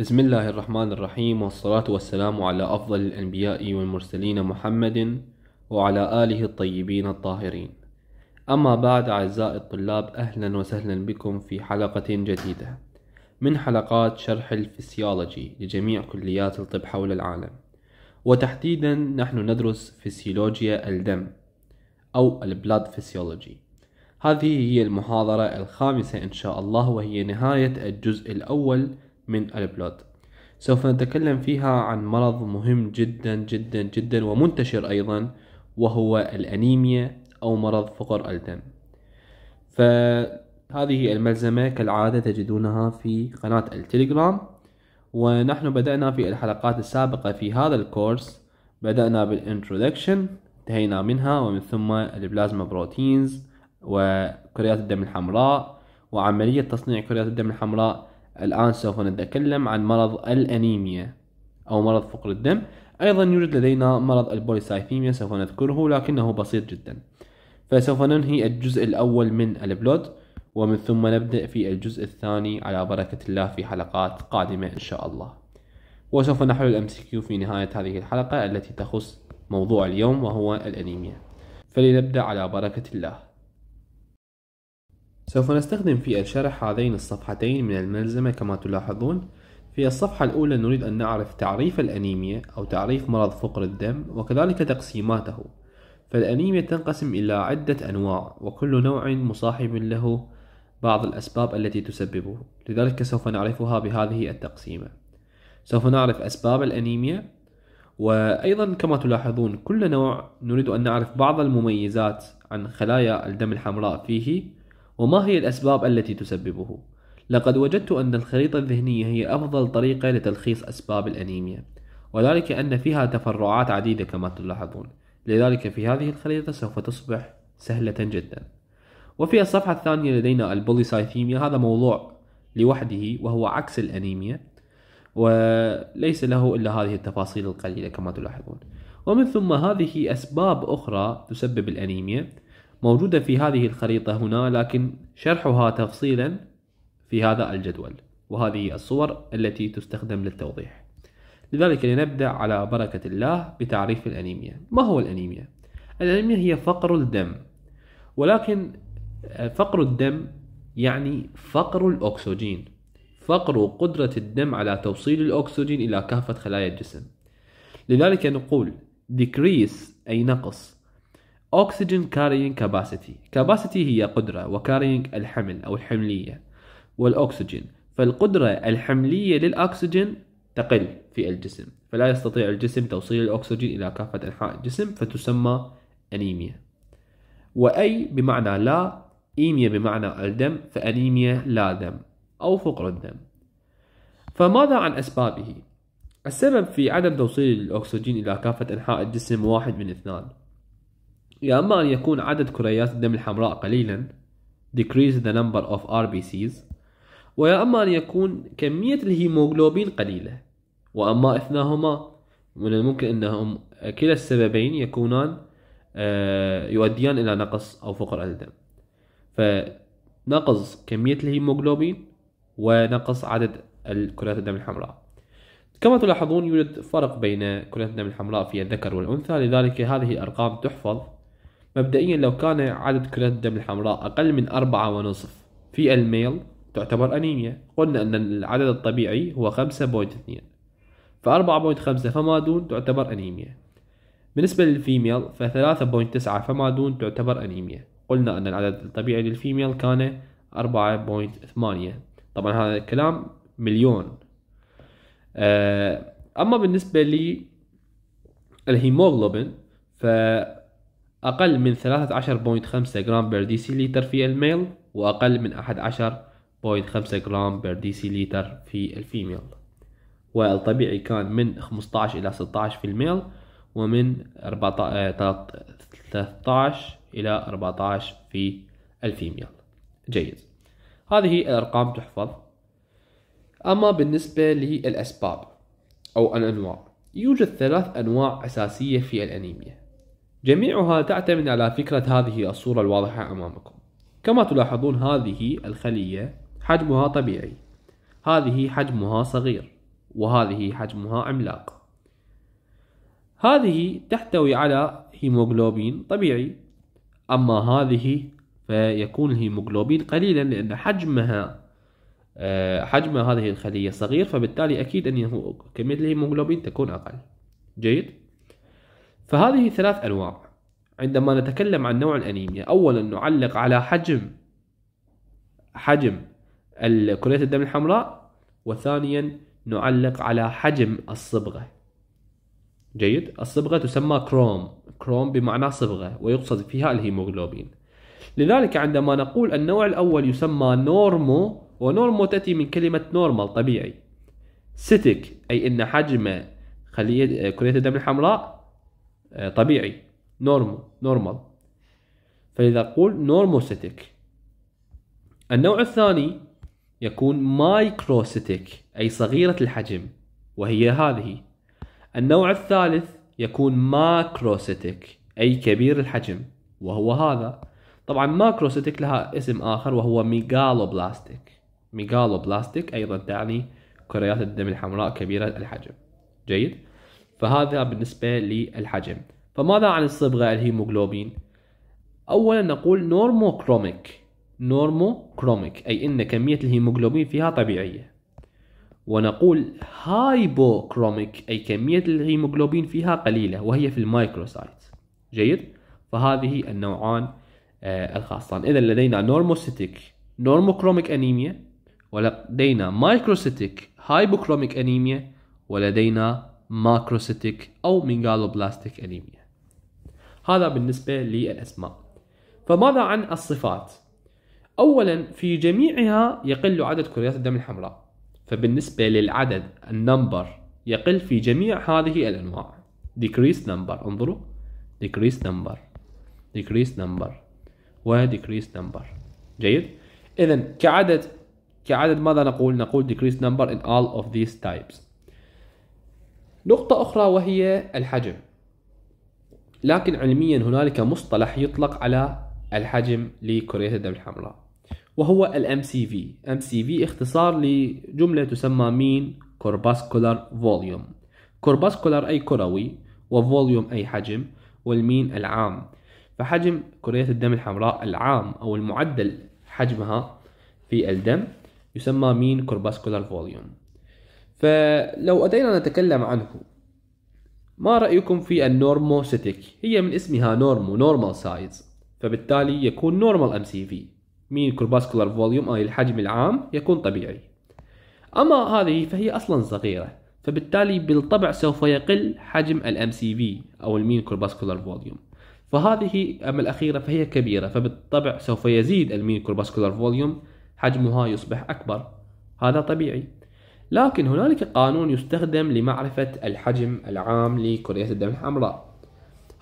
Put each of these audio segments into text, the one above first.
بسم الله الرحمن الرحيم والصلاة والسلام على أفضل الأنبياء والمرسلين محمد وعلى آله الطيبين الطاهرين أما بعد أعزائي الطلاب أهلا وسهلا بكم في حلقة جديدة من حلقات شرح الفسيولوجي لجميع كليات الطب حول العالم وتحديدا نحن ندرس فسيولوجيا الدم أو البلاد فسيولوجي هذه هي المحاضرة الخامسة إن شاء الله وهي نهاية الجزء الأول من البلاد سوف نتكلم فيها عن مرض مهم جدا جدا جدا ومنتشر أيضا وهو الأنيميا أو مرض فقر الدم فهذه الملزمة كالعادة تجدونها في قناة التليجرام ونحن بدأنا في الحلقات السابقة في هذا الكورس بدأنا بالانترودكشن انتهينا منها ومن ثم البلازما بروتينز وكريات الدم الحمراء وعملية تصنيع كريات الدم الحمراء الآن سوف نتكلم عن مرض الأنيميا أو مرض فقر الدم أيضا يوجد لدينا مرض البوليسايثيميا سوف نذكره لكنه بسيط جدا فسوف ننهي الجزء الأول من البلود ومن ثم نبدأ في الجزء الثاني على بركة الله في حلقات قادمة إن شاء الله وسوف نحل الأمسكيو سي كيو في نهاية هذه الحلقة التي تخص موضوع اليوم وهو الأنيميا فلنبدأ على بركة الله سوف نستخدم في الشرح هذين الصفحتين من الملزمة كما تلاحظون في الصفحة الأولى نريد أن نعرف تعريف الأنيميا أو تعريف مرض فقر الدم وكذلك تقسيماته فالأنيميا تنقسم إلى عدة أنواع وكل نوع مصاحب له بعض الأسباب التي تسببه لذلك سوف نعرفها بهذه التقسيمة سوف نعرف أسباب الأنيميا وأيضا كما تلاحظون كل نوع نريد أن نعرف بعض المميزات عن خلايا الدم الحمراء فيه وما هي الأسباب التي تسببه؟ لقد وجدت أن الخريطة الذهنية هي أفضل طريقة لتلخيص أسباب الأنيميا وذلك أن فيها تفرعات عديدة كما تلاحظون لذلك في هذه الخريطة سوف تصبح سهلة جدا وفي الصفحة الثانية لدينا البوليسايثيميا هذا موضوع لوحده وهو عكس الأنيميا وليس له إلا هذه التفاصيل القليلة كما تلاحظون ومن ثم هذه أسباب أخرى تسبب الأنيميا موجودة في هذه الخريطة هنا لكن شرحها تفصيلا في هذا الجدول وهذه الصور التي تستخدم للتوضيح لذلك لنبدأ على بركة الله بتعريف الأنيميا ما هو الأنيميا؟ الأنيميا هي فقر الدم ولكن آه، فقر الدم يعني فقر الأكسجين فقر قدرة الدم على توصيل الأكسجين إلى كافة خلايا الجسم لذلك نقول decrease أي نقص Oxygen Carrying Capacity Capacity هي قدرة وكارينج الحمل أو الحملية والأكسجين فالقدرة الحملية للأكسجين تقل في الجسم فلا يستطيع الجسم توصيل الأكسجين إلى كافة أنحاء الجسم فتسمى أنيميا وأي بمعنى لا إيميا بمعنى الدم فأنيميا لا دم أو فقر الدم فماذا عن أسبابه؟ السبب في عدم توصيل الأكسجين إلى كافة أنحاء الجسم واحد من اثنان يا إما أن يكون عدد كريات الدم الحمراء قليلا decrease the number of RBCs ويا إما أن يكون كمية الهيموغلوبين قليلة وأما إثناهما من الممكن أنهم كلا السببين يكونان آه، يؤديان إلى نقص أو فقر الدم فنقص كمية الهيموغلوبين ونقص عدد الكريات الدم الحمراء كما تلاحظون يوجد فرق بين كريات الدم الحمراء في الذكر والأنثى لذلك هذه الأرقام تحفظ مبدئيا لو كان عدد كريات الدم الحمراء أقل من أربعة ونصف في الميل تعتبر أنيميا قلنا أن العدد الطبيعي هو خمسة بوينت اثنين فأربعة بوينت خمسة فما دون تعتبر أنيميا بالنسبة للفيميل فثلاثة بوينت تسعة فما دون تعتبر أنيميا قلنا أن العدد الطبيعي للفيميل كان أربعة بوينت ثمانية طبعا هذا الكلام مليون آه، أما بالنسبة لي الهيموغلوبين ف أقل من 13.5 جرام بير لتر في الميل وأقل من 11.5 جرام بير لتر في الفيميل والطبيعي كان من 15 إلى 16 في الميل ومن 13 إلى 14 في الفيميل جيد هذه الأرقام تحفظ أما بالنسبة للأسباب أو الأنواع يوجد ثلاث أنواع أساسية في الأنيميا جميعها تعتمد على فكرة هذه الصورة الواضحة أمامكم كما تلاحظون هذه الخلية حجمها طبيعي هذه حجمها صغير وهذه حجمها عملاق هذه تحتوي على هيموغلوبين طبيعي أما هذه فيكون الهيموغلوبين قليلا لأن حجمها آه، حجم هذه الخلية صغير فبالتالي أكيد أن كمية الهيموغلوبين تكون أقل جيد فهذه ثلاث أنواع عندما نتكلم عن نوع الأنيميا أولا نعلق على حجم حجم كلية الدم الحمراء وثانيا نعلق على حجم الصبغة جيد الصبغة تسمى كروم كروم بمعنى صبغة ويقصد فيها الهيموغلوبين لذلك عندما نقول النوع الأول يسمى نورمو ونورمو تأتي من كلمة نورمال طبيعي ستك أي أن حجم خلية كلية الدم الحمراء آه، طبيعي نورمو نورمال فلذا أقول نورموستيك النوع الثاني يكون مايكروستيك أي صغيرة الحجم وهي هذه النوع الثالث يكون ماكروستيك أي كبير الحجم وهو هذا طبعا ماكروستيك لها اسم آخر وهو ميغالوبلاستيك ميغالوبلاستيك أيضا تعني كريات الدم الحمراء كبيرة الحجم جيد فهذا بالنسبة للحجم فماذا عن الصبغة الهيموغلوبين؟ أولا نقول نورموكروميك نورموكروميك أي أن كمية الهيموغلوبين فيها طبيعية ونقول هايبوكروميك أي كمية الهيموغلوبين فيها قليلة وهي في المايكروسايت جيد؟ فهذه النوعان آه، الخاصان إذا لدينا نورموسيتيك نورموكروميك أنيميا ولدينا مايكروسيتيك هايبوكروميك أنيميا ولدينا ماكروسيتيك أو ميغالوبلاستيك أنيميا هذا بالنسبة للأسماء فماذا عن الصفات؟ أولا في جميعها يقل عدد كريات الدم الحمراء فبالنسبة للعدد النمبر يقل في جميع هذه الأنواع decrease number انظروا decrease number decrease number و decrease number جيد إذا كعدد كعدد ماذا نقول؟ نقول decrease number in all of these types نقطة أخرى وهي الحجم لكن علميا هنالك مصطلح يطلق على الحجم لكريات الدم الحمراء وهو الـ MCV MCV اختصار لجملة تسمى مين Corpuscular Volume كورباسكولار أي كروي وفوليوم أي حجم والمين العام فحجم كريات الدم الحمراء العام أو المعدل حجمها في الدم يسمى مين كورباسكولار Volume فلو أتينا نتكلم عنه ما رأيكم في النورموستيك هي من اسمها نورمو نورمال سايز فبالتالي يكون نورمال ام سي في مين كورباسكولار فوليوم أي الحجم العام يكون طبيعي أما هذه فهي أصلا صغيرة فبالتالي بالطبع سوف يقل حجم الام سي في أو المين كورباسكولار فوليوم فهذه أما الأخيرة فهي كبيرة فبالطبع سوف يزيد المين كورباسكولار فوليوم حجمها يصبح أكبر هذا طبيعي لكن هنالك قانون يستخدم لمعرفة الحجم العام لكريات الدم الحمراء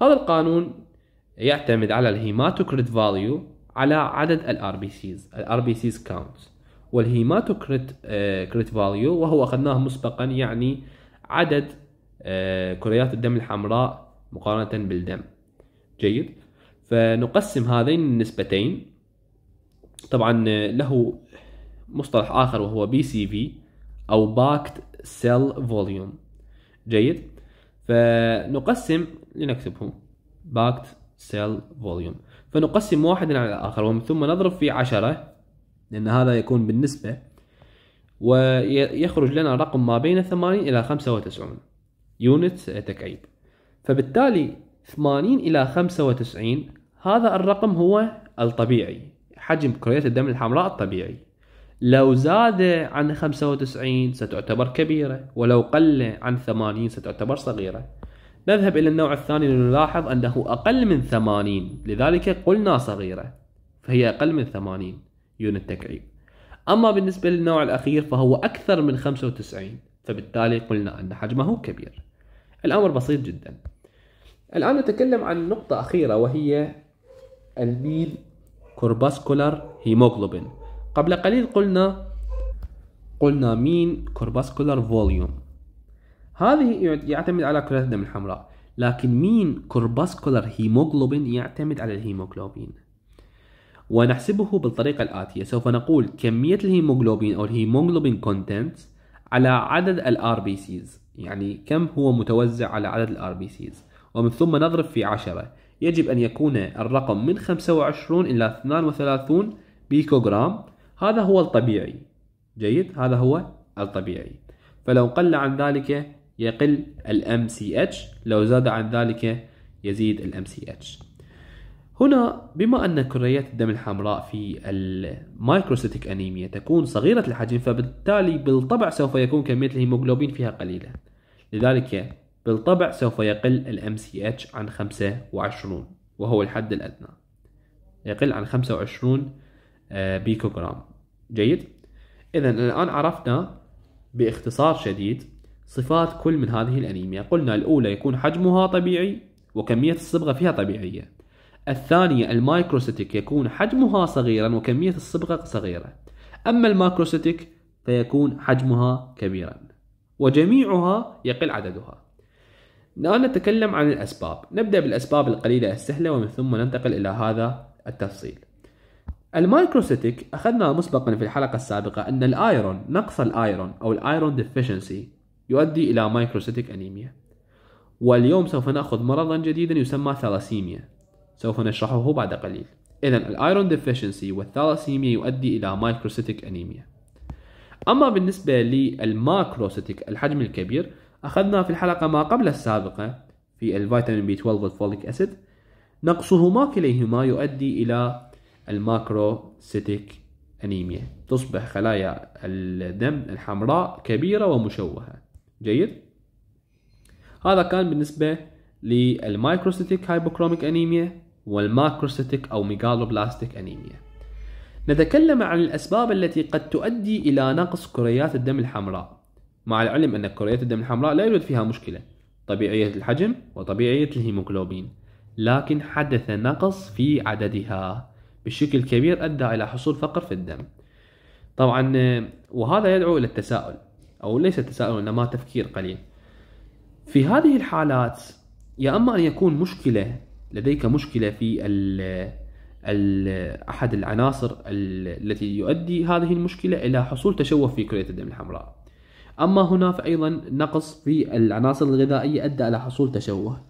هذا القانون يعتمد على الهيماتوكريت فاليو على عدد الار RBCs سيز RBCs بي والهيماتوكريت آه، كريت فاليو وهو اخذناه مسبقا يعني عدد آه، كريات الدم الحمراء مقارنة بالدم جيد فنقسم هذين النسبتين طبعا آه، له مصطلح اخر وهو BCV او باكت سيل فوليوم جيد فنقسم لنكتبه باكت سيل فوليوم فنقسم واحد على الاخر ومن ثم نضرب في عشرة لان هذا يكون بالنسبه ويخرج لنا رقم ما بين 80 الى 95 يونت تكعيب فبالتالي 80 الى 95 هذا الرقم هو الطبيعي حجم كريات الدم الحمراء الطبيعي لو زاد عن 95 ستعتبر كبيرة ولو قل عن 80 ستعتبر صغيرة نذهب إلى النوع الثاني لنلاحظ أنه أقل من 80 لذلك قلنا صغيرة فهي أقل من 80 يونت تكعيب أما بالنسبة للنوع الأخير فهو أكثر من 95 فبالتالي قلنا أن حجمه كبير الأمر بسيط جدا الآن نتكلم عن نقطة أخيرة وهي الميل كورباسكولار هيموغلوبين قبل قليل قلنا قلنا مين كورباسكولار فوليوم هذه يعتمد على كرة الدم الحمراء لكن مين كورباسكولار هيموغلوبين يعتمد على الهيموغلوبين ونحسبه بالطريقة الآتية سوف نقول كمية الهيموغلوبين أو الهيموغلوبين كونتنت على عدد الـ RBCs يعني كم هو متوزع على عدد الـ RBCs ومن ثم نضرب في عشرة يجب أن يكون الرقم من 25 إلى 32 بيكوغرام هذا هو الطبيعي جيد هذا هو الطبيعي فلو قل عن ذلك يقل الام سي اتش لو زاد عن ذلك يزيد الام سي اتش هنا بما ان كريات الدم الحمراء في المايكروسيتيك انيميا تكون صغيره الحجم فبالتالي بالطبع سوف يكون كميه الهيموغلوبين فيها قليله لذلك بالطبع سوف يقل الام سي اتش عن 25 وهو الحد الادنى يقل عن 25 آه، بيكوغرام جيد اذا الان عرفنا باختصار شديد صفات كل من هذه الانيميا قلنا الاولى يكون حجمها طبيعي وكميه الصبغه فيها طبيعيه الثانيه المايكروسيتيك يكون حجمها صغيرا وكميه الصبغه صغيره اما الماكروسيتيك فيكون حجمها كبيرا وجميعها يقل عددها الآن نتكلم عن الأسباب نبدأ بالأسباب القليلة السهلة ومن ثم ننتقل إلى هذا التفصيل المايكروسيتيك أخذنا مسبقا في الحلقة السابقة أن الآيرون نقص الآيرون أو الآيرون ديفيشنسي يؤدي إلى مايكروسيتيك أنيميا واليوم سوف نأخذ مرضا جديدا يسمى ثالاسيميا سوف نشرحه بعد قليل إذا الآيرون ديفيشنسي والثالاسيميا يؤدي إلى مايكروسيتيك أنيميا أما بالنسبة للماكروسيتيك الحجم الكبير أخذنا في الحلقة ما قبل السابقة في الفيتامين بي 12 والفوليك أسيد نقصهما كليهما يؤدي إلى الماكروسيتيك أنيميا تصبح خلايا الدم الحمراء كبيرة ومشوهة جيد هذا كان بالنسبة للمايكروسيتيك هايبوكروميك أنيميا والماكروسيتيك أو ميغالوبلاستيك أنيميا نتكلم عن الأسباب التي قد تؤدي إلى نقص كريات الدم الحمراء مع العلم أن كريات الدم الحمراء لا يوجد فيها مشكلة طبيعية الحجم وطبيعية الهيموغلوبين لكن حدث نقص في عددها بشكل كبير أدى إلى حصول فقر في الدم طبعا آه، وهذا يدعو إلى التساؤل أو ليس تساؤل إنما تفكير قليل في هذه الحالات يا اما ان يكون مشكله لديك مشكله في الـ الـ احد العناصر التي يؤدي هذه المشكله الى حصول تشوه في كليه الدم الحمراء اما هنا فايضا نقص في العناصر الغذائيه ادى الى حصول تشوه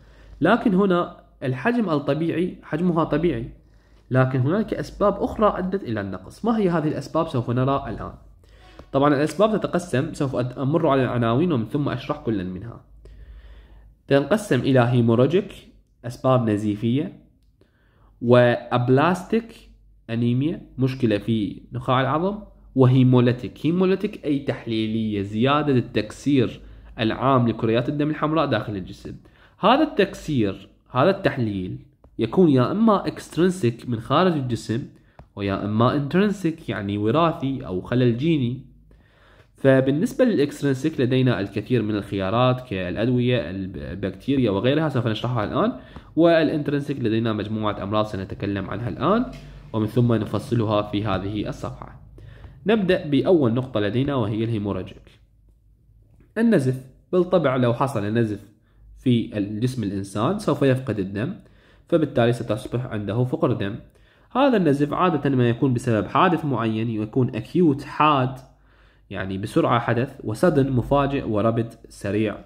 لكن هنا الحجم الطبيعي حجمها طبيعي لكن هناك أسباب أخرى أدت إلى النقص ما هي هذه الأسباب سوف نرى الآن طبعا الأسباب تتقسم سوف أمر على العناوين ومن ثم أشرح كل منها تنقسم إلى هيموروجيك أسباب نزيفية وأبلاستيك أنيميا مشكلة في نخاع العظم وهيموليتيك هيموليتيك أي تحليلية زيادة التكسير العام لكريات الدم الحمراء داخل الجسم هذا التكسير هذا التحليل يكون يا إما اكسترنسك من خارج الجسم ويا إما انترنسك يعني وراثي أو خلل جيني فبالنسبة للإكسترنسك لدينا الكثير من الخيارات كالأدوية البكتيريا وغيرها سوف نشرحها الآن والإنترنسك لدينا مجموعة أمراض سنتكلم عنها الآن ومن ثم نفصلها في هذه الصفحة نبدأ بأول نقطة لدينا وهي الهيموراجيك النزف بالطبع لو حصل نزف في جسم الإنسان سوف يفقد الدم فبالتالي ستصبح عنده فقر دم هذا النزف عادة ما يكون بسبب حادث معين يكون أكيوت حاد يعني بسرعة حدث وسدن مفاجئ وربد سريع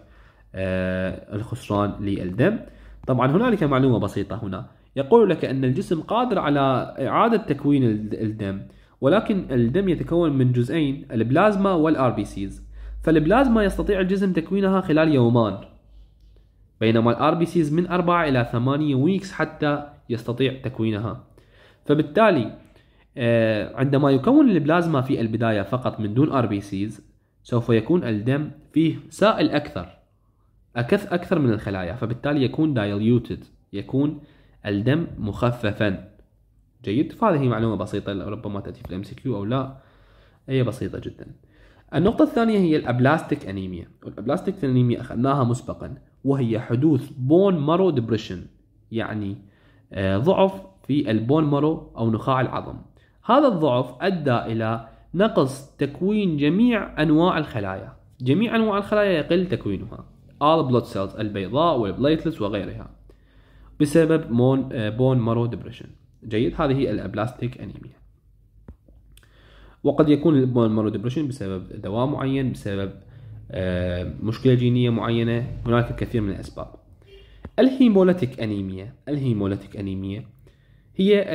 آه، الخسران للدم طبعا هنالك معلومة بسيطة هنا يقول لك أن الجسم قادر على إعادة تكوين الدم ولكن الدم يتكون من جزئين البلازما والار بي سيز فالبلازما يستطيع الجسم تكوينها خلال يومان بينما الار بي سيز من 4 إلى 8 ويكس حتى يستطيع تكوينها فبالتالي آه، عندما يكون البلازما في البداية فقط من دون ار بي سيز سوف يكون الدم فيه سائل أكثر أكث أكثر من الخلايا فبالتالي يكون دايليوتد يكون الدم مخففا جيد فهذه معلومة بسيطة ربما تأتي في الام سي كيو أو لا هي بسيطة جدا النقطة الثانية هي الأبلاستيك أنيميا والأبلاستيك أنيميا أخذناها مسبقا وهي حدوث بون مارو ديبريشن يعني آه، ضعف في البون مارو أو نخاع العظم هذا الضعف أدى إلى نقص تكوين جميع أنواع الخلايا جميع أنواع الخلايا يقل تكوينها all blood cells البيضاء والبليتلس وغيرها بسبب مون بون مارو ديبريشن جيد هذه هي الابلاستيك انيميا وقد يكون البون مارو ديبريشن بسبب دواء معين بسبب آه، مشكله جينيه معينه هناك الكثير من الاسباب الهيموليتيك انيميا الهيموليتيك انيميا هي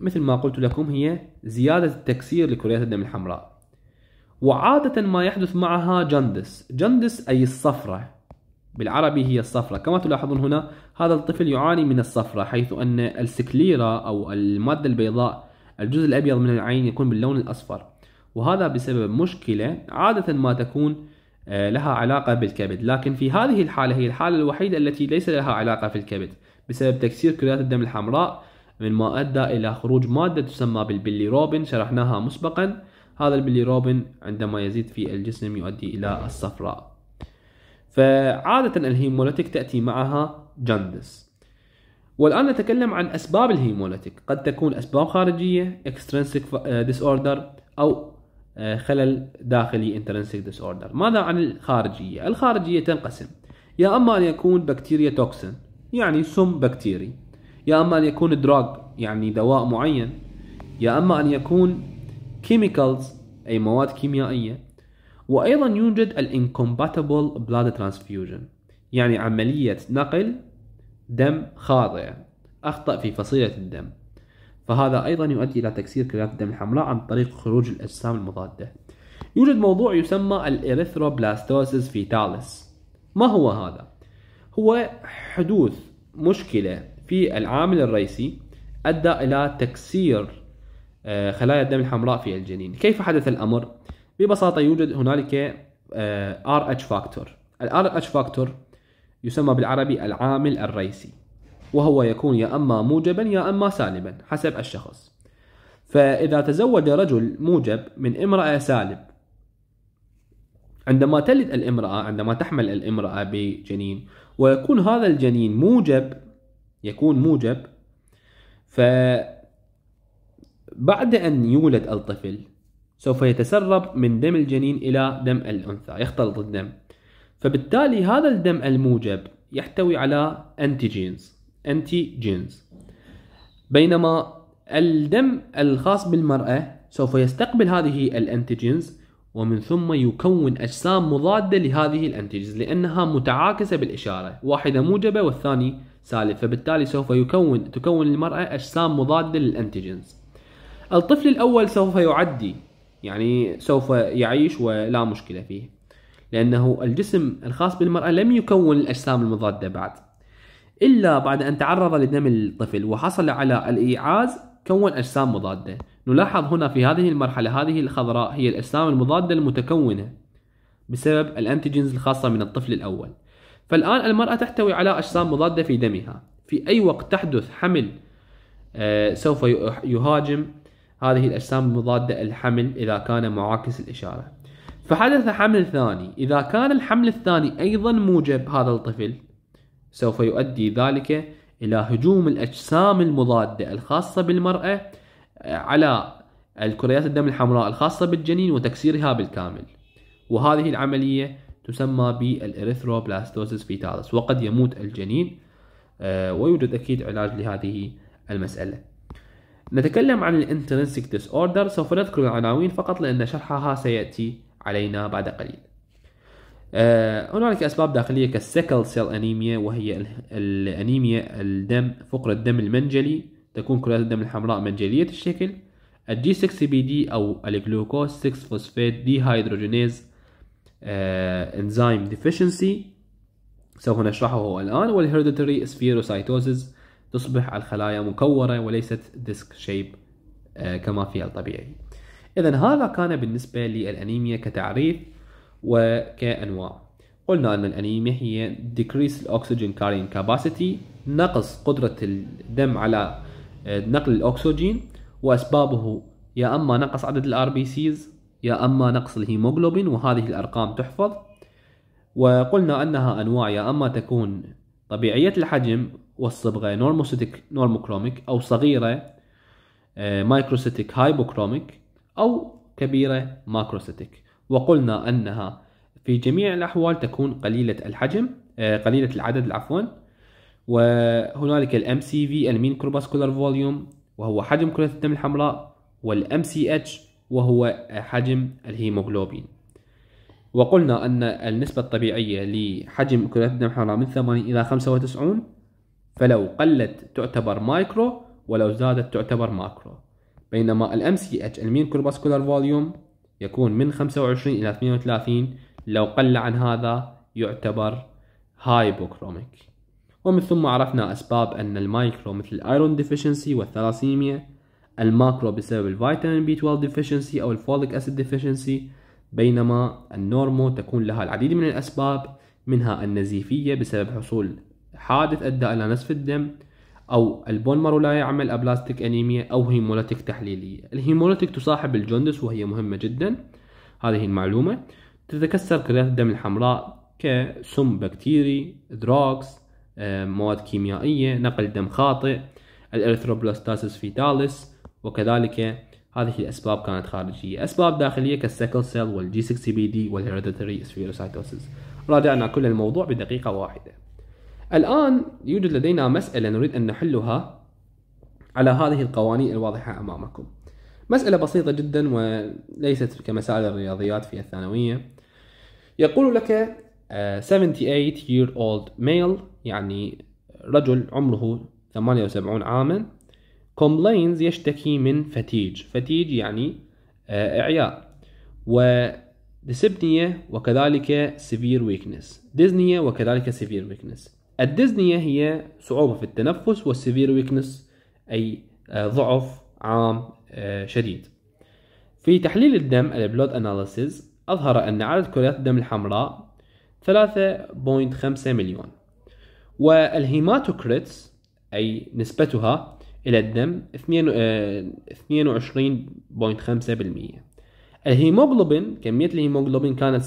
مثل ما قلت لكم هي زياده التكسير لكريات الدم الحمراء وعاده ما يحدث معها جندس جندس اي الصفره بالعربي هي الصفرة كما تلاحظون هنا هذا الطفل يعاني من الصفرة حيث أن السكليرة أو المادة البيضاء الجزء الأبيض من العين يكون باللون الأصفر وهذا بسبب مشكلة عادة ما تكون آه، لها علاقة بالكبد لكن في هذه الحالة هي الحالة الوحيدة التي ليس لها علاقة في الكبد بسبب تكسير كريات الدم الحمراء مما أدى إلى خروج مادة تسمى روبن شرحناها مسبقا هذا روبن عندما يزيد في الجسم يؤدي إلى الصفراء فعادة الهيموليتيك تأتي معها جندس والآن نتكلم عن أسباب الهيموليتيك قد تكون أسباب خارجية extrinsic آه، disorder أو آه، خلل داخلي intrinsic disorder ماذا عن الخارجيه الخارجيه تنقسم يا اما ان يكون بكتيريا توكسن يعني سم بكتيري يا اما ان يكون دراج يعني دواء معين يا اما ان يكون كيميكالز اي مواد كيميائيه وايضا يوجد incompatible بلاد ترانسفيوجن يعني عمليه نقل دم خاطئه اخطا في فصيله الدم فهذا أيضا يؤدي إلى تكسير كريات الدم الحمراء عن طريق خروج الأجسام المضادة يوجد موضوع يسمى الإريثروبلاستوسيس فيتاليس ما هو هذا؟ هو حدوث مشكلة في العامل الرئيسي أدى إلى تكسير آه، خلايا الدم الحمراء في الجنين كيف حدث الأمر؟ ببساطة يوجد هنالك RH فاكتور الار RH فاكتور يسمى بالعربي العامل الرئيسي وهو يكون يا أما موجبا يا أما سالبا حسب الشخص فإذا تزوج رجل موجب من امرأة سالب عندما تلد الامرأة عندما تحمل الامرأة بجنين ويكون هذا الجنين موجب يكون موجب ف بعد أن يولد الطفل سوف يتسرب من دم الجنين إلى دم الأنثى يختلط الدم فبالتالي هذا الدم الموجب يحتوي على أنتيجينز أنتي جينز بينما الدم الخاص بالمرأة سوف يستقبل هذه الأنتيجينز ومن ثم يكون أجسام مضادة لهذه الأنتيجينز لأنها متعاكسة بالإشارة واحدة موجبة والثاني سالب فبالتالي سوف يكون تكون المرأة أجسام مضادة للأنتيجينز الطفل الأول سوف يعدي يعني سوف يعيش ولا مشكلة فيه لأنه الجسم الخاص بالمرأة لم يكون الأجسام المضادة بعد إلا بعد أن تعرض لدم الطفل وحصل على الإيعاز كون أجسام مضادة نلاحظ هنا في هذه المرحلة هذه الخضراء هي الأجسام المضادة المتكونة بسبب الانتيجينز الخاصة من الطفل الأول فالآن المرأة تحتوي على أجسام مضادة في دمها في أي وقت تحدث حمل آه، سوف يهاجم هذه الأجسام المضادة الحمل إذا كان معاكس الإشارة فحدث حمل ثاني إذا كان الحمل الثاني أيضا موجب هذا الطفل سوف يؤدي ذلك إلى هجوم الأجسام المضادة الخاصة بالمرأة آه، على الكريات الدم الحمراء الخاصة بالجنين وتكسيرها بالكامل وهذه العملية تسمى بالإريثروبلاستوزيس فيتالس وقد يموت الجنين آه، ويوجد أكيد علاج لهذه المسألة نتكلم عن الانترنسيك ديس اوردر سوف نذكر العناوين فقط لأن شرحها سيأتي علينا بعد قليل آه، هنالك أسباب داخلية كالسيكل سيل أنيميا وهي الأنيميا الدم فقر الدم المنجلي تكون كريات الدم الحمراء منجلية الشكل الجي 6 بي دي أو الجلوكوز 6 فوسفات دي هيدروجينيز انزيم ديفيشنسي سوف نشرحه الآن والهيريديتري سفيروسايتوزيس تصبح الخلايا مكورة وليست ديسك شيب آه، كما في الطبيعي إذا هذا كان بالنسبة للأنيميا كتعريف وكأنواع قلنا أن الأنيميا هي decrease oxygen carrying capacity نقص قدرة الدم على آه، نقل الأكسجين وأسبابه يا اما نقص عدد الـ RBCs يا اما نقص الهيموغلوبين وهذه الارقام تحفظ وقلنا انها انواع يا اما تكون طبيعيه الحجم والصبغه normocytic normochromic او صغيره آه، microcytic hypochromic او كبيره macrocytic وقلنا أنها في جميع الأحوال تكون قليلة الحجم آه، قليلة العدد عفوا وهنالك الام سي في كروباسكولار فوليوم وهو حجم كرة الدم الحمراء والام سي اتش وهو حجم الهيموغلوبين وقلنا أن النسبة الطبيعية لحجم كرة الدم الحمراء من 80 إلى 95 فلو قلت تعتبر مايكرو ولو زادت تعتبر ماكرو بينما الام سي اتش المين كروباسكولار فوليوم يكون من 25 إلى 38 لو قل عن هذا يعتبر هايبوكروميك ومن ثم عرفنا أسباب أن المايكرو مثل الأيرون ديفيشنسي والثلاسيميا الماكرو بسبب الفيتامين بي 12 ديفيشنسي أو الفوليك أسيد ديفيشنسي بينما النورمو تكون لها العديد من الأسباب منها النزيفية بسبب حصول حادث أدى إلى نزف الدم أو البون مارو لا يعمل أبلاستيك أنيميا أو هيمولاتيك تحليلية الهيمولاتيك تصاحب الجوندس وهي مهمة جدا هذه المعلومة تتكسر كريات الدم الحمراء كسم بكتيري دراكس آه، مواد كيميائية نقل دم خاطئ الارثروبلاستاسيس فيتاليس وكذلك هذه الأسباب كانت خارجية أسباب داخلية كالسيكل سيل والجي 6 بي دي والهيريديتري سفيروسايتوسيس راجعنا كل الموضوع بدقيقة واحدة الآن يوجد لدينا مسألة نريد أن نحلها على هذه القوانين الواضحة أمامكم مسألة بسيطة جدا وليست كمسائل الرياضيات في الثانوية يقول لك 78 آه، year old male يعني رجل عمره 78 عاما complains يشتكي من فتيج فتيج يعني آه، إعياء و dyspnea وكذلك severe weakness ديزنية وكذلك severe weakness الديزنية هي صعوبة في التنفس والسيفير ويكنس أي آه، ضعف عام آه، شديد في تحليل الدم البلود أناليسيز أظهر أن عدد كريات الدم الحمراء 3.5 مليون والهيماتوكريتس أي نسبتها إلى الدم 22.5% آه، الهيموغلوبين كمية الهيموغلوبين كانت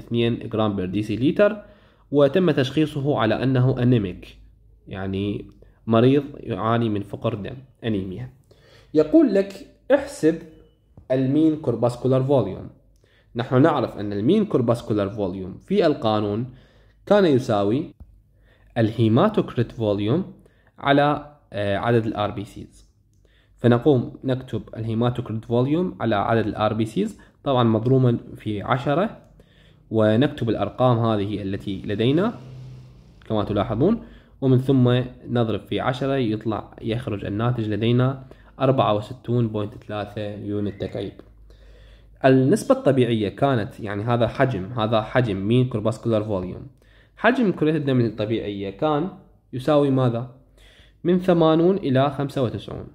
7.2 جرام بر سي لتر وتم تشخيصه على أنه أنيميك يعني مريض يعاني من فقر دم أنيميا يقول لك احسب المين كورباسكولار فوليوم نحن نعرف أن المين كورباسكولار فوليوم في القانون كان يساوي الهيماتوكريت فوليوم على آه، عدد الار بي سيز فنقوم نكتب الهيماتوكريت فوليوم على عدد الار بي سيز طبعا مضروما في عشرة ونكتب الأرقام هذه التي لدينا كما تلاحظون ومن ثم نضرب في عشرة يطلع يخرج الناتج لدينا 64.3 يونت تكعيب النسبة الطبيعية كانت يعني هذا حجم هذا حجم مين كورباسكولار فوليوم حجم كرة الدم الطبيعية كان يساوي ماذا؟ من 80 إلى 95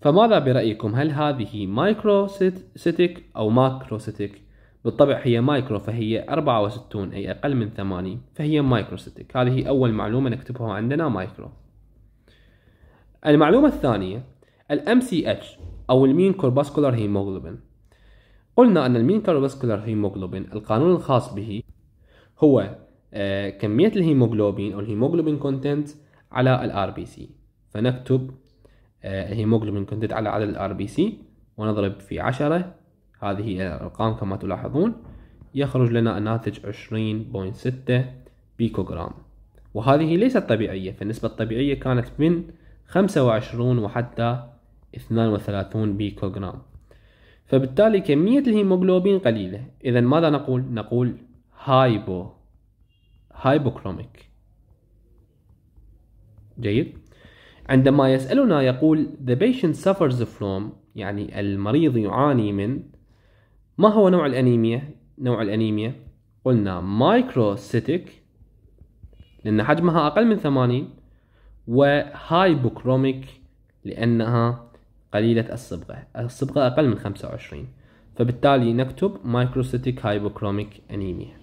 فماذا برأيكم هل هذه مايكروسيتيك أو ماكروسيتيك؟ بالطبع هي مايكرو فهي 64 أي أقل من 80 فهي مايكروستيك هذه أول معلومة نكتبها عندنا مايكرو المعلومة الثانية الام MCH أو المين كورباسكولار هيموغلوبين قلنا أن المين كورباسكولار هيموغلوبين القانون الخاص به هو آه، كمية الهيموغلوبين أو الهيموغلوبين كونتنت على الـ RBC فنكتب الهيموغلوبين آه، كونتنت على عدد الـ RBC ونضرب في 10 هذه هي الأرقام كما تلاحظون يخرج لنا الناتج 20.6 بيكوغرام وهذه ليست طبيعية فالنسبة الطبيعية كانت من 25 وحتى 32 بيكوغرام فبالتالي كمية الهيموغلوبين قليلة إذا ماذا نقول؟ نقول هايبو هايبوكروميك جيد عندما يسألنا يقول the patient suffers from يعني المريض يعاني من ما هو نوع الأنيميا؟ نوع الأنيميا قلنا مايكروسيتيك لأن حجمها أقل من 80 وهايبوكروميك لأنها قليلة الصبغة الصبغة أقل من 25 فبالتالي نكتب مايكروسيتيك هايبوكروميك أنيميا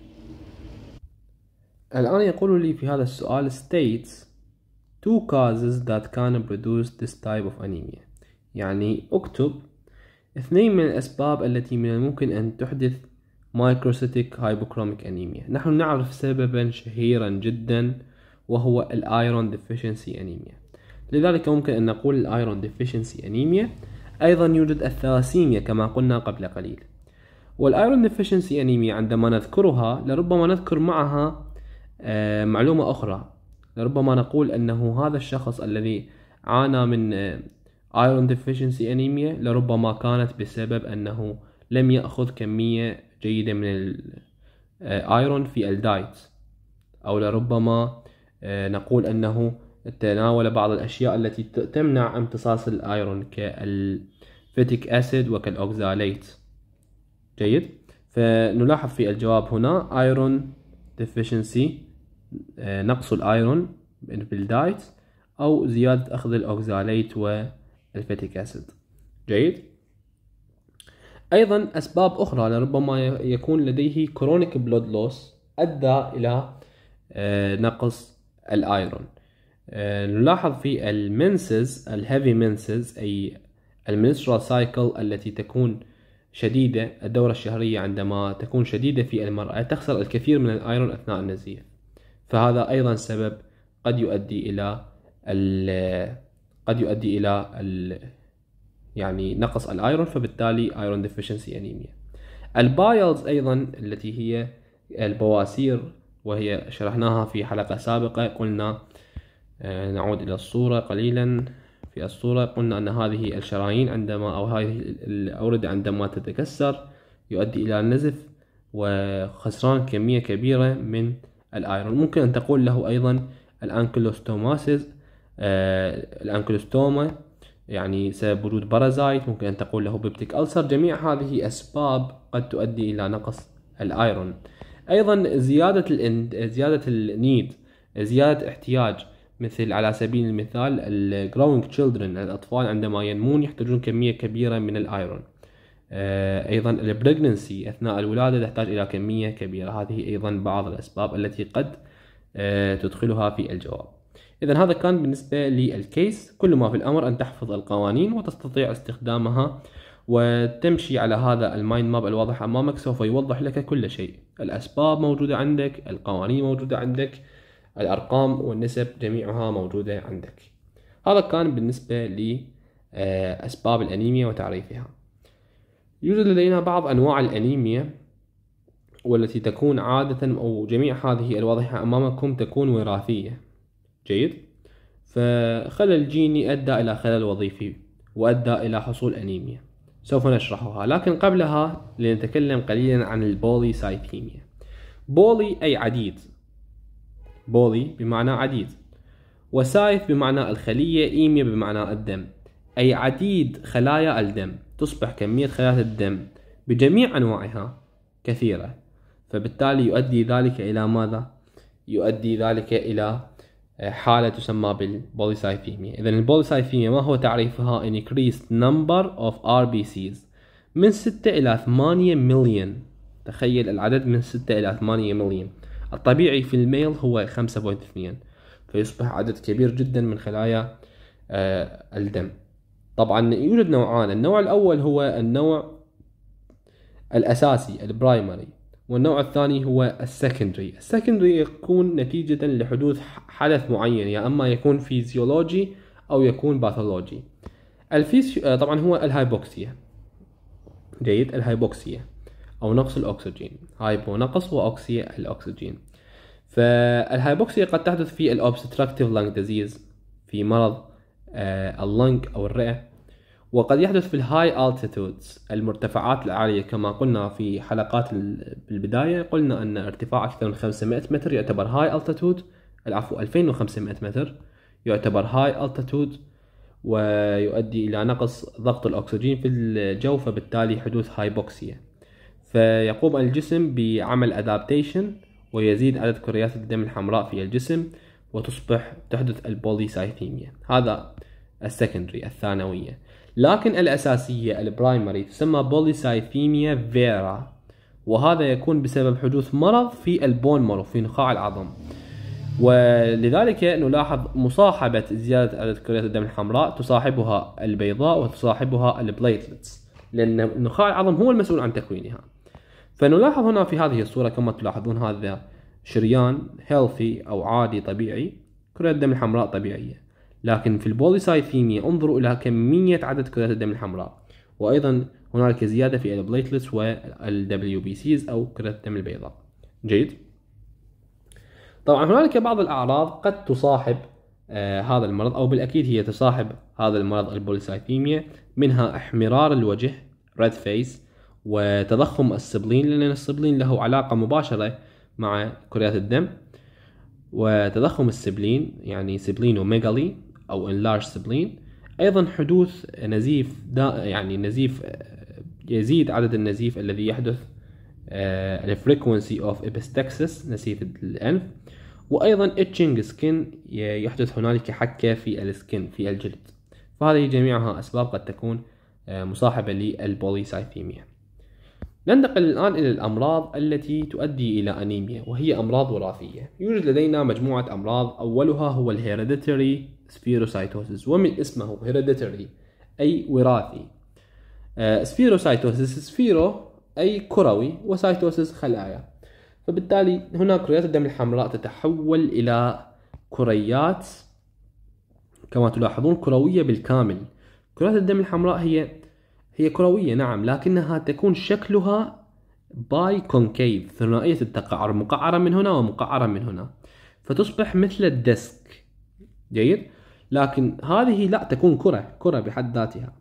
الآن يقول لي في هذا السؤال states two causes that can produce this type of anemia يعني اكتب اثنين من الأسباب التي من الممكن أن تحدث مايكروسيتيك هايبوكروميك أنيميا نحن نعرف سببا شهيرا جدا وهو الايرون ديفيشنسي انيميا لذلك ممكن ان نقول الايرون ديفيشنسي انيميا ايضا يوجد الثلاسيميا كما قلنا قبل قليل والايرون ديفيشنسي انيميا عندما نذكرها لربما نذكر معها آه، معلومة أخرى لربما نقول أنه هذا الشخص الذي عانى من آه، ايرون ديفيشنسي انيميا لربما كانت بسبب انه لم يأخذ كمية جيدة من الايرون آه، في الدايت او لربما آه، نقول انه تناول بعض الاشياء التي تمنع امتصاص الايرون كالفيتيك اسيد وكالاوكزاليت جيد فنلاحظ في الجواب هنا ايرون آه، ديفيشنسي نقص الايرون بالدايت او زياده اخذ الاوكزاليت و الفيتيك أسيد جيد أيضا أسباب أخرى لربما يكون لديه كرونيك بلود لوس أدى إلى آه، نقص الأيرون آه، نلاحظ في المنسز الهيفي منسز أي المنسترال سايكل التي تكون شديدة الدورة الشهرية عندما تكون شديدة في المرأة تخسر الكثير من الأيرون أثناء النزيف فهذا أيضا سبب قد يؤدي إلى قد يؤدي الى يعني نقص الايرون فبالتالي ايرون ديفشنسي انيميا البايلز ايضا التي هي البواسير وهي شرحناها في حلقه سابقه قلنا آه، نعود الى الصوره قليلا في الصوره قلنا ان هذه الشرايين عندما او هذه الاورده عندما تتكسر يؤدي الى نزف وخسران كميه كبيره من الايرون ممكن ان تقول له ايضا الانكلوستوماسيس آه، الانكلوستوما يعني سبب وجود بارازايت ممكن أن تقول له بيبتيك ألسر جميع هذه أسباب قد تؤدي إلى نقص الأيرون أيضا زيادة الـ زيادة النيد زيادة احتياج مثل على سبيل المثال الجروينج تشيلدرن الأطفال عندما ينمون يحتاجون كمية كبيرة من الأيرون آه، أيضا البريجننسي أثناء الولادة تحتاج إلى كمية كبيرة هذه أيضا بعض الأسباب التي قد آه، تدخلها في الجواب إذا هذا كان بالنسبة للكيس كل ما في الأمر أن تحفظ القوانين وتستطيع استخدامها وتمشي على هذا المايند ماب الواضح أمامك سوف يوضح لك كل شيء الأسباب موجودة عندك القوانين موجودة عندك الأرقام والنسب جميعها موجودة عندك هذا كان بالنسبة لأسباب الأنيميا وتعريفها يوجد لدينا بعض أنواع الأنيميا والتي تكون عادة أو جميع هذه الواضحة أمامكم تكون وراثية جيد فخلل جيني أدى إلى خلل وظيفي وأدى إلى حصول أنيميا سوف نشرحها لكن قبلها لنتكلم قليلا عن البولي سايثيميا بولي أي عديد بولي بمعنى عديد وسايث بمعنى الخلية إيميا بمعنى الدم أي عديد خلايا الدم تصبح كمية خلايا الدم بجميع أنواعها كثيرة فبالتالي يؤدي ذلك إلى ماذا؟ يؤدي ذلك إلى حالة تسمى بالبوليسايفيميا إذا البوليسايفيميا ما هو تعريفها increased number of RBCs من 6 إلى 8 مليون تخيل العدد من 6 إلى 8 مليون الطبيعي في الميل هو 5.2 فيصبح عدد كبير جدا من خلايا آه، الدم طبعا يوجد نوعان النوع الأول هو النوع الأساسي البرايمري والنوع الثاني هو السكندري السكندري يكون نتيجة لحدوث حدث معين يا يعني أما يكون فيزيولوجي أو يكون باثولوجي الفيسيو... آه، طبعا هو الهايبوكسيا جيد الهايبوكسيا أو نقص الأكسجين هايبو نقص وأكسيا الأكسجين فالهايبوكسيا قد تحدث في الأوبستراكتيف لانج ديزيز في مرض آه، اللنج أو الرئة وقد يحدث في الهاي التيتودز المرتفعات العالية كما قلنا في حلقات البداية قلنا أن ارتفاع أكثر من 500 متر يعتبر هاي التيتود العفو 2500 متر يعتبر هاي التيتود ويؤدي إلى نقص ضغط الأكسجين في الجو فبالتالي حدوث هايبوكسيا فيقوم الجسم بعمل أدابتيشن ويزيد عدد كريات الدم الحمراء في الجسم وتصبح تحدث البوليسايثيميا هذا السكندري الثانوية لكن الأساسية البرايمري تسمى بوليسايثيميا فيرا وهذا يكون بسبب حدوث مرض في البون مارو في نخاع العظم ولذلك نلاحظ مصاحبة زيادة عدد كريات الدم الحمراء تصاحبها البيضاء وتصاحبها البليتلتس لأن نخاع العظم هو المسؤول عن تكوينها فنلاحظ هنا في هذه الصورة كما تلاحظون هذا شريان هيلثي أو عادي طبيعي كريات الدم الحمراء طبيعية لكن في البوليسايثيميا انظروا إلى كمية عدد كريات الدم الحمراء وأيضا هنالك زيادة في البليتلتس والدبليو بي سيز أو كريات الدم البيضاء جيد طبعا هنالك بعض الأعراض قد تصاحب آه هذا المرض أو بالأكيد هي تصاحب هذا المرض البوليسايثيميا منها احمرار الوجه ريد فيس وتضخم السبلين لأن السبلين له علاقة مباشرة مع كريات الدم وتضخم السبلين يعني وميغالي او enlarged spleen ايضا حدوث نزيف دا يعني نزيف يزيد عدد النزيف الذي يحدث الفريكونسي آه، اوف epistaxis نزيف الانف وايضا اتشنج سكن يحدث هنالك حكه في السكن في الجلد فهذه جميعها اسباب قد تكون آه، مصاحبه للبوليسايثيميا ننتقل الآن إلى الأمراض التي تؤدي إلى أنيميا وهي أمراض وراثية يوجد لدينا مجموعة أمراض أولها هو الهيرديتري سبيروسايتوسيس ومن اسمه هيرديتري أي وراثي سبيروسايتوسيس آه، سبيرو أي كروي وسايتوسيس خلايا فبالتالي هنا كريات الدم الحمراء تتحول إلى كريات كما تلاحظون كروية بالكامل كريات الدم الحمراء هي هي كروية نعم لكنها تكون شكلها باي كونكيف ثنائية التقعر مقعرة من هنا ومقعرة من هنا فتصبح مثل الديسك جيد لكن هذه لا تكون كرة كرة بحد ذاتها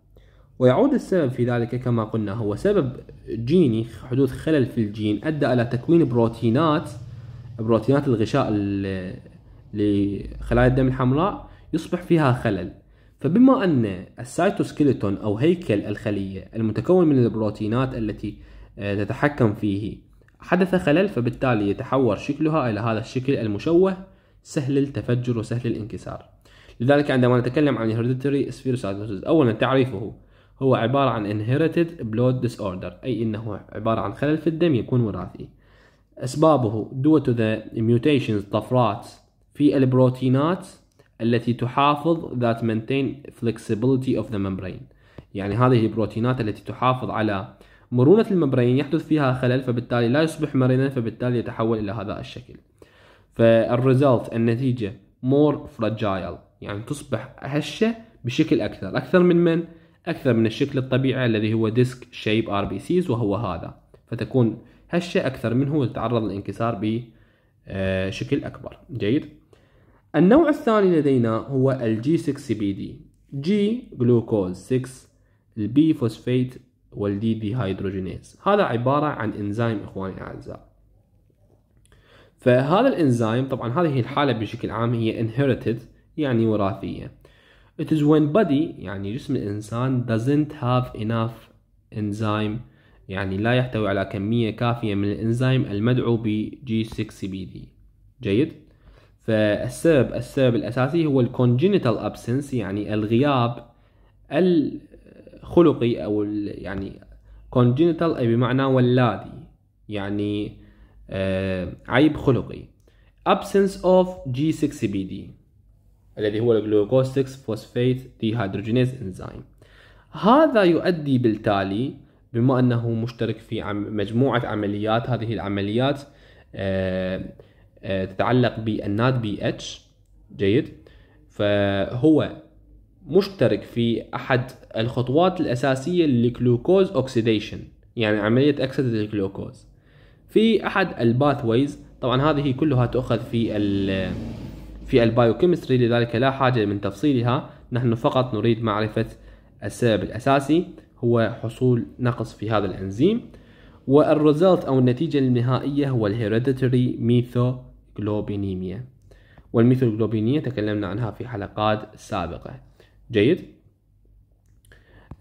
ويعود السبب في ذلك كما قلنا هو سبب جيني حدوث خلل في الجين أدى إلى تكوين بروتينات بروتينات الغشاء لخلايا الدم الحمراء يصبح فيها خلل فبما أن السيتوسكيلتون أو هيكل الخلية المتكون من البروتينات التي آه، تتحكم فيه حدث خلل فبالتالي يتحور شكلها إلى هذا الشكل المشوه سهل التفجر وسهل الانكسار لذلك عندما نتكلم عن hereditary spherocytosis أولا تعريفه هو عبارة عن inherited blood disorder أي أنه عبارة عن خلل في الدم يكون وراثي أسبابه due to the mutations طفرات في البروتينات التي تحافظ that maintain flexibility of the membrane يعني هذه البروتينات التي تحافظ على مرونة الممبرين يحدث فيها خلل فبالتالي لا يصبح مرنا فبالتالي يتحول إلى هذا الشكل فالريزلت النتيجة more fragile يعني تصبح هشة بشكل أكثر أكثر من من؟ أكثر من الشكل الطبيعي الذي هو disc shape RBCs وهو هذا فتكون هشة أكثر منه وتتعرض للانكسار بشكل آه، أكبر جيد؟ النوع الثاني لدينا هو 6 g 6 دي G جلوكوز 6 البي فوسفيت والدي دي هيدروجينيز هذا عبارة عن إنزيم إخواني الأعزاء فهذا الإنزيم طبعا هذه الحالة بشكل عام هي inherited يعني وراثية It is when body يعني جسم الإنسان doesn't have enough enzyme يعني لا يحتوي على كمية كافية من الإنزيم المدعو ب G6CBD جيد؟ فالسبب السبب الأساسي هو الكونجنتال أبسنس يعني الغياب الخلقي أو يعني كونجنتال أي بمعنى ولادي يعني آه، عيب خلقي absence of G6PD الذي هو الجلوكوز 6 فوسفيت ديهيدروجينيز انزيم هذا يؤدي بالتالي بما انه مشترك في مجموعه عمليات هذه العمليات آه، آه، تتعلق بالنات بي اتش جيد فهو مشترك في احد الخطوات الاساسيه للجلوكوز اوكسيديشن يعني عمليه اكسده الجلوكوز في احد الباثويز طبعا هذه كلها تؤخذ في الـ في البايوكيمستري لذلك لا حاجه من تفصيلها نحن فقط نريد معرفه السبب الاساسي هو حصول نقص في هذا الانزيم والريزلت او النتيجه النهائيه هو الهيريديتري ميثو جلوبينيميا والميثوغلوبينية تكلمنا عنها في حلقات سابقة جيد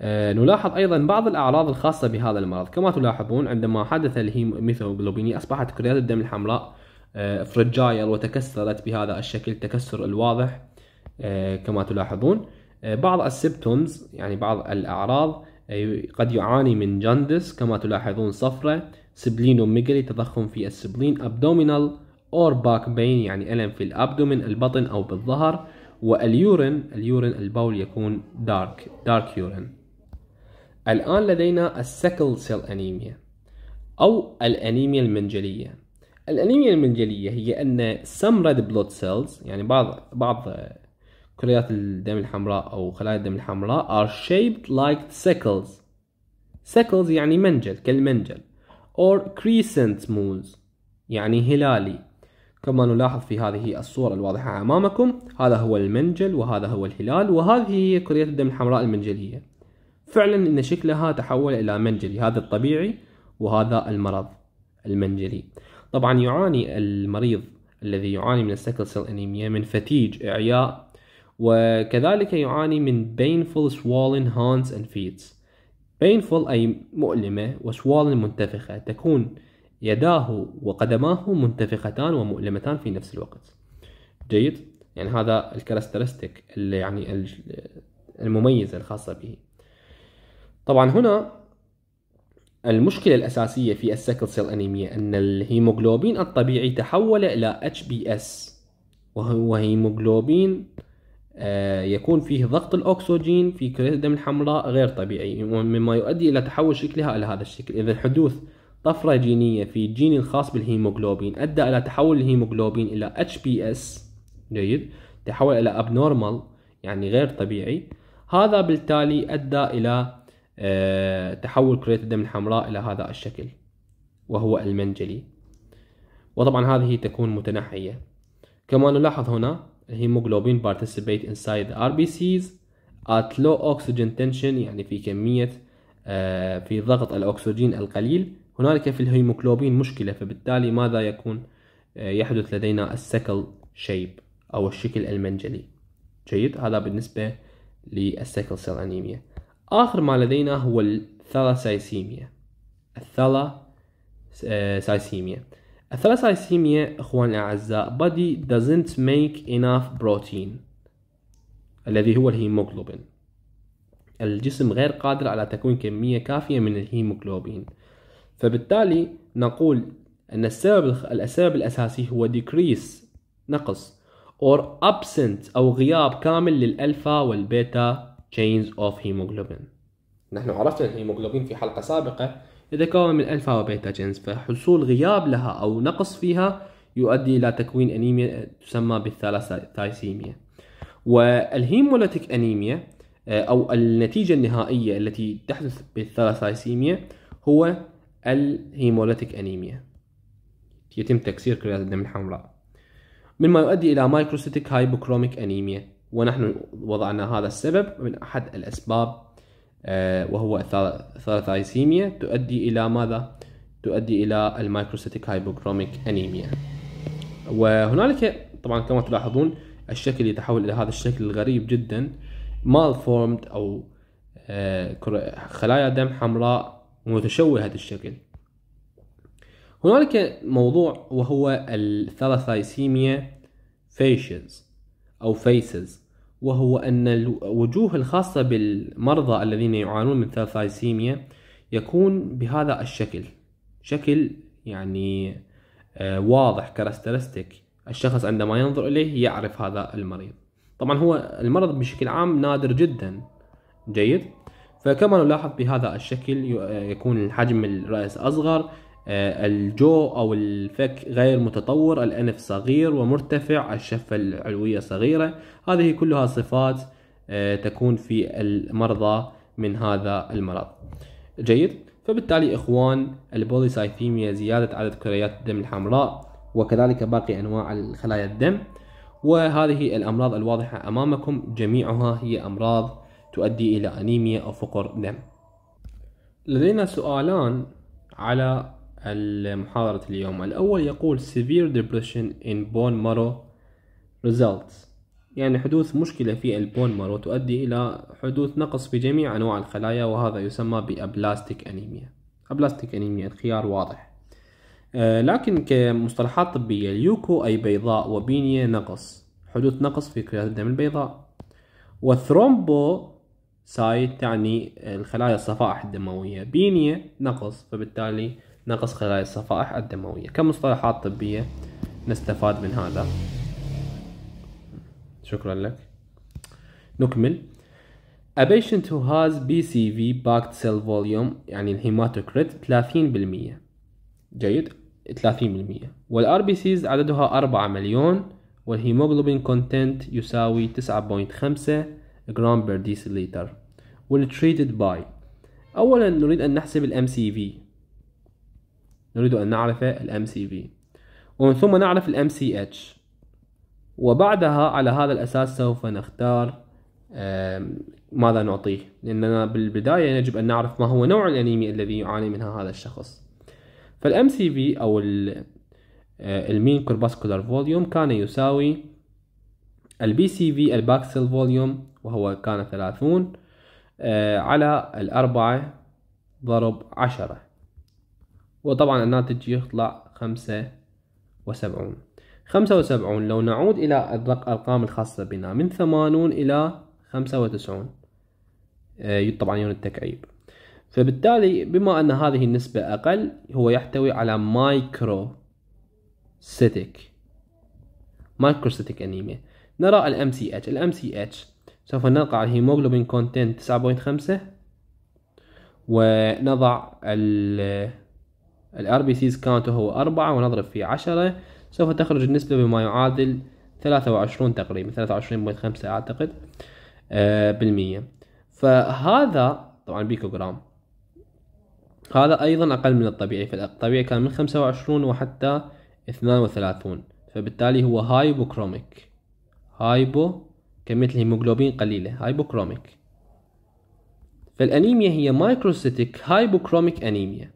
أه نلاحظ أيضا بعض الأعراض الخاصة بهذا المرض كما تلاحظون عندما حدث الهيميثوجلوبينية أصبحت كريات الدم الحمراء فرجايل آه، وتكسرت بهذا الشكل التكسر الواضح آه، كما تلاحظون آه، بعض السيبتومز يعني بعض الأعراض قد يعاني من جاندس كما تلاحظون صفرة سبلينوميجالي تضخم في السبلين أبدومينال اور باك بين يعني الم في الابدومن البطن او بالظهر واليورين اليورين البول يكون دارك دارك يورين الان لدينا السكل سيل انيميا او الانيميا المنجليه الانيميا المنجليه هي ان some red blood cells يعني بعض بعض كريات الدم الحمراء او خلايا الدم الحمراء are shaped like sickles sickles يعني منجل كالمنجل or crescent moons يعني هلالي كما نلاحظ في هذه الصورة الواضحة أمامكم هذا هو المنجل وهذا هو الهلال وهذه هي كرية الدم الحمراء المنجلية فعلا أن شكلها تحول إلى منجلي هذا الطبيعي وهذا المرض المنجلي طبعا يعاني المريض الذي يعاني من السكل سيل انيميا من فتيج إعياء وكذلك يعاني من painful swollen hands and feet painful أي مؤلمة وسوالن منتفخة تكون يداه وقدماه منتفختان ومؤلمتان في نفس الوقت جيد يعني هذا الكاركترستيك اللي يعني المميزة الخاصة به طبعا هنا المشكلة الأساسية في السكل سيل أنيميا أن الهيموغلوبين الطبيعي تحول إلى HBS وهو هيموغلوبين آه، يكون فيه ضغط الأكسجين في كريات الدم الحمراء غير طبيعي مما يؤدي إلى تحول شكلها إلى هذا الشكل إذا حدوث طفرة جينية في الجين الخاص بالهيموغلوبين أدى إلى تحول الهيموغلوبين إلى HBS جيد تحول إلى abnormal يعني غير طبيعي هذا بالتالي أدى إلى آه، تحول كريات الدم الحمراء إلى هذا الشكل وهو المنجلي وطبعا هذه تكون متنحية كما نلاحظ هنا الهيموغلوبين participate inside the RBCs at low oxygen tension يعني في كمية آه، في ضغط الأكسجين القليل هنالك في الهيموكلوبين مشكلة فبالتالي ماذا يكون آه، يحدث لدينا السكل شيب أو الشكل المنجلي جيد هذا بالنسبة للسكل سيل أنيميا آخر ما لدينا هو الثالاسايسيميا الثالاسايسيميا الثالاسايسيميا إخواني الأعزاء body doesn't make enough protein الذي هو الهيموكلوبين الجسم غير قادر على تكوين كمية كافية من الهيموغلوبين فبالتالي نقول أن السبب الاسباب الأساسي هو decrease نقص or absent أو غياب كامل للألفا والبيتا chains of hemoglobin نحن عرفنا الهيموغلوبين في حلقة سابقة يتكون من ألفا وبيتا chains فحصول غياب لها أو نقص فيها يؤدي إلى تكوين أنيميا تسمى بالثالاثايسيميا والهيموليتيك أنيميا آه، أو النتيجة النهائية التي تحدث بالثالاثايسيميا هو الهيمولاتيك أنيميا يتم تكسير كريات الدم الحمراء مما يؤدي إلى مايكروسيتيك هايبوكروميك أنيميا ونحن وضعنا هذا السبب من أحد الأسباب آه، وهو الثلاثايسيميا تؤدي إلى ماذا؟ تؤدي إلى المايكروسيتيك هايبوكروميك أنيميا وهنالك طبعا كما تلاحظون الشكل يتحول إلى هذا الشكل الغريب جدا مال فورمد أو آه، خلايا دم حمراء ومتشوهة الشكل هنالك موضوع وهو الثالاسايسيميا فيشز أو فيسز وهو أن الوجوه الخاصة بالمرضى الذين يعانون من ثالاسايسيميا يكون بهذا الشكل شكل يعني آه، واضح كارسترستيك الشخص عندما ينظر إليه يعرف هذا المريض طبعا هو المرض بشكل عام نادر جدا جيد فكما نلاحظ بهذا الشكل آه، يكون الحجم الرأس أصغر آه، الجو أو الفك غير متطور الأنف صغير ومرتفع الشفة العلوية صغيرة هذه كلها صفات آه، تكون في المرضى من هذا المرض جيد فبالتالي إخوان البوليسايثيميا زيادة عدد كريات الدم الحمراء وكذلك باقي أنواع الخلايا الدم وهذه الأمراض الواضحة أمامكم جميعها هي أمراض تؤدي إلى أنيميا أو فقر دم لدينا سؤالان على محاضرة اليوم الأول يقول severe depression in bone marrow results يعني حدوث مشكلة في البون مارو تؤدي إلى حدوث نقص في جميع أنواع الخلايا وهذا يسمى بأبلاستيك أنيميا أبلاستيك أنيميا الخيار واضح أه لكن كمصطلحات طبية اليوكو أي بيضاء وبينيا نقص حدوث نقص في كريات الدم البيضاء والثرومبو سايد تعني الخلايا الصفائح الدموية بينية نقص فبالتالي نقص خلايا الصفائح الدموية كمصطلحات طبية نستفاد من هذا شكرا لك نكمل A patient who has BCV backed cell volume يعني الهيماتوكريت 30% جيد 30% وال RBCs عددها 4 مليون والهيموغلوبين كونتنت يساوي 9.5 جرام بير ديسيليتر والتريتد باي اولا نريد ان نحسب الام سي في نريد ان نعرف الام سي في ومن ثم نعرف الام سي اتش وبعدها على هذا الاساس سوف نختار ماذا نعطيه لأننا بالبداية يجب أن نعرف ما هو نوع الأنيميا الذي يعاني منها هذا الشخص فالام سي في أو المين كورباسكولار فوليوم كان يساوي البي سي في الباكسل فوليوم وهو كان ثلاثون آه، على الأربعة ضرب عشرة وطبعا الناتج يطلع خمسة وسبعون خمسة وسبعون لو نعود إلى الأرقام الخاصة بنا من ثمانون إلى خمسة وتسعون آه، طبعا يون التكعيب فبالتالي بما أن هذه النسبة أقل هو يحتوي على مايكرو مايكرو مايكروستاتيك انيميا نرى الـ MCH الـ MCH سوف نضع الهيموغلوبين كونتنت 9.5 ونضع ار بي سيز كاونت هو 4 ونضرب في 10 سوف تخرج النسبة بما يعادل 23 تقريبا 23.5 اعتقد آه بالمية فهذا طبعا بيكوغرام هذا ايضا اقل من الطبيعي فالطبيعي كان من 25 وحتى 32 فبالتالي هو هايبوكروميك هايبو كمية الهيموجلوبين قليلة هايبوكروميك فالأنيميا هي مايكروسيتيك هايبوكروميك أنيميا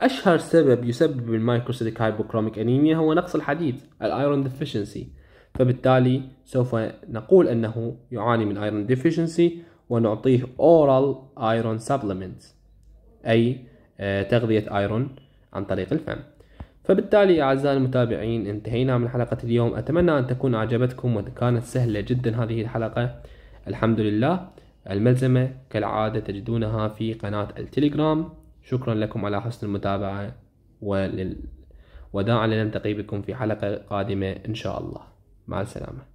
أشهر سبب يسبب المايكروسيتيك هايبوكروميك أنيميا هو نقص الحديد الأيرون ديفيشنسي فبالتالي سوف نقول أنه يعاني من أيرون ديفيشنسي ونعطيه أورال أيرون سبلمنت أي آه، تغذية أيرون عن طريق الفم فبالتالي أعزائي المتابعين انتهينا من حلقة اليوم أتمنى أن تكون أعجبتكم وكانت سهلة جدا هذه الحلقة الحمد لله الملزمة كالعادة تجدونها في قناة التليجرام شكرا لكم على حسن المتابعة ولل... وداعا لنلتقي بكم في حلقة قادمة إن شاء الله مع السلامة